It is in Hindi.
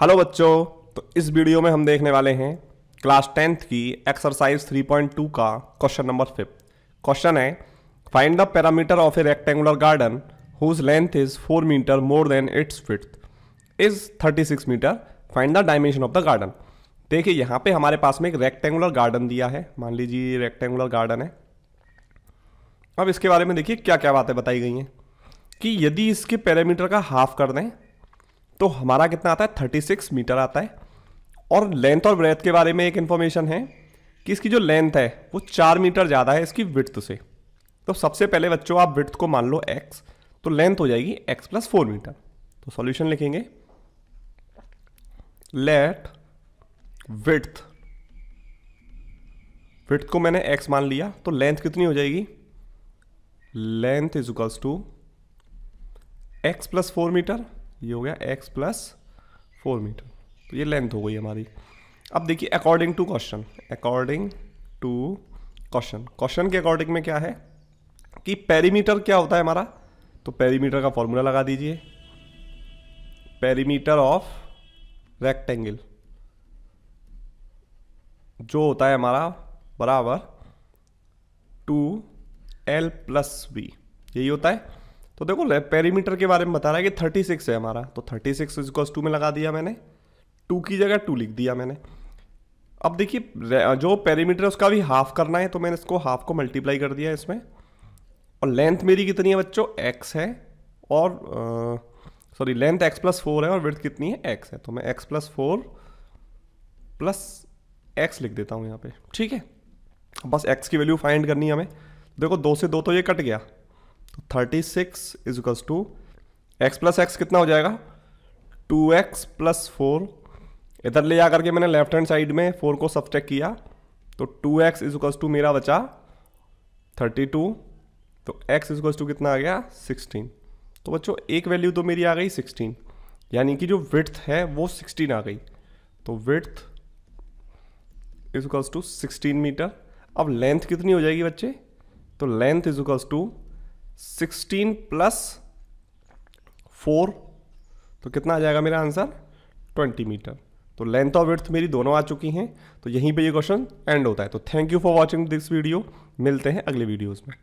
हेलो बच्चों तो इस वीडियो में हम देखने वाले हैं क्लास टेंथ की एक्सरसाइज 3.2 का क्वेश्चन नंबर फिफ्थ क्वेश्चन है find the parameter of a rectangular garden whose length is 4 meter more than its fifth is 36 meter find the dimension of the garden देखिए यहाँ पे हमारे पास में एक रेक्टेंगुलर गार्डन दिया है मान लीजिए रेक्टेंगुलर गार्डन है अब इसके बारे में देखिए क्या क्या बातें बताई गई हैं कि यदि इसके पैरामीटर का हाफ कर दें तो हमारा कितना आता है थर्टी सिक्स मीटर आता है और लेंथ और ब्रेथ के बारे में एक इन्फॉर्मेशन है कि इसकी जो लेंथ है वो चार मीटर ज़्यादा है इसकी विथ से तो सबसे पहले बच्चों आप विथ को मान लो एक्स तो लेंथ हो जाएगी एक्स प्लस फोर मीटर तो सॉल्यूशन लिखेंगे लेट विथ विथ को मैंने एक्स मान लिया तो लेंथ कितनी हो जाएगी length is equals to x plus four meter ये हो गया एक्स प्लस फोर मीटर तो ये लेंथ हो गई हमारी अब देखिए according to question according to question question के अकॉर्डिंग में क्या है कि पेरीमीटर क्या होता है हमारा तो पेरीमीटर का फॉर्मूला लगा दीजिए पेरीमीटर ऑफ रेक्टेंगल जो होता है हमारा बराबर टू एल प्लस बी यही होता है तो देखो पेरीमीटर के बारे में बता रहा है कि थर्टी सिक्स है हमारा तो थर्टी सिक्स इसको टू में लगा दिया मैंने टू की जगह टू लिख दिया मैंने अब देखिए जो पेरीमीटर है उसका भी हाफ करना है तो मैंने इसको हाफ को मल्टीप्लाई कर दिया इसमें और लेंथ मेरी कितनी है बच्चों एक्स है और sorry length x plus four है और विर्थ कितनी है एक्स है तो मैं x plus four plus x लिख देता हूँ यहाँ पे ठीक है बस एक्स की वैल्यू फाइंड करनी है हमें देखो दो से दो तो ये कट गया thirty six is equals to x plus x कितना हो जाएगा टू एक्स प्लस फोर इधर ले जा करके मैंने लेफ्ट हैंड साइड में फोर को सब्सट्रैक्ट किया तो two x is equals to मेरा बचा थर्टी टू तो एक्स इज इक्वल्स टू कितना आ गया सिक्सटीन तो बच्चों एक वैल्यू तो मेरी आ गई सिक्सटीन यानी कि जो विथ है वो सिक्सटीन आ गई तो width is equals to sixteen meter अब लेंथ कितनी हो जाएगी बच्चे तो length is equals to sixteen plus four तो कितना आ जाएगा मेरा आंसर ट्वेंटी मीटर तो लेंथ और विर्थ मेरी दोनों आ चुकी हैं तो यहीं पे ये क्वेश्चन एंड होता है तो thank you for watching this video मिलते हैं अगले वीडियोज़ में